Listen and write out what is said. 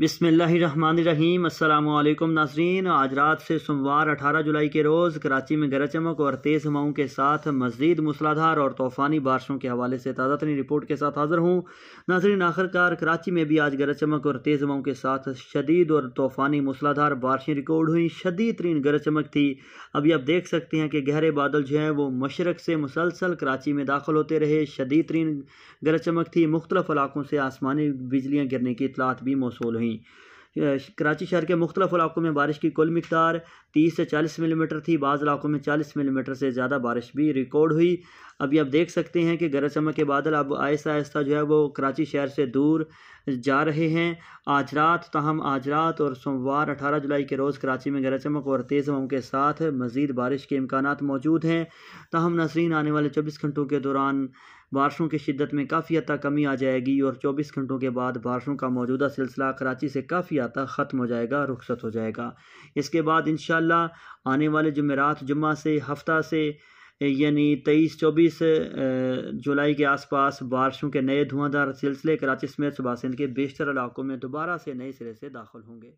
बिसमीम अल्लाम नाजरीन आज रात से सोमवार 18 जुलाई के रोज़ कराची में गरज चमक और तेज़ हवाओं के साथ मजीद मूसलाधार और तूफ़ानी बारिशों के हवाले से ताज़ा तरीन रिपोर्ट के साथ हाज़िर हूँ नाजरीन आखिरकार कराची में भी आज गरज चमक और तेज़ हवाओं के साथ शदीद और तूफ़ानी मूसलाधार बारिशें रिकॉर्ड हुई शदीद तरीन गरज चमक थी अभी आप देख सकते हैं कि गहरे बादल जो हैं वो मशरक़ से मुसलसल कराची में दाखिल होते रहे शदीद तरीन गरज चमक थी मुख्तलिफ इलाकों से आसमानी बिजलियाँ गिरने की इतलात भी मौसू हुई हुई कराची शहर के मुख्तलिफ इलाकों में बारिश की कुल मकदार तीस से चालीस मिलीमीटर थी बाज़ इलाकों में चालीस मिलीमीटर से ज़्यादा बारिश भी रिकॉर्ड हुई अभी आप देख सकते हैं कि गरज चमक के बादल अब आहिस्ता आहिस्ता जो है वो कराची शहर से दूर जा रहे हैं आज रात तहम आज रात और सोमवार अठारह जुलाई के रोज़ कराची में गरज चमक और तेज़ हवाओं के साथ मज़ीद बारिश के इम्कान मौजूद हैं तहम नसरीन आने वाले चौबीस घंटों के दौरान बारिशों की शिद्दत में काफ़ी हद तक कमी आ जाएगी और चौबीस घंटों के बाद बारिशों का मौजूदा सिलसिला कराची से काफ़ी हद तक ख़त्म हो जाएगा रुखसत हो जाएगा इसके बाद इन आने वाले जमेरात जुम्मा से हफ्ता से यानी तेईस चौबीस जुलाई के आसपास बारिशों के नए धुआंधार सिलसिले कराची समेत सुबह सिंध के बेशतर इलाकों में दोबारा से नए सिरे से दाखिल होंगे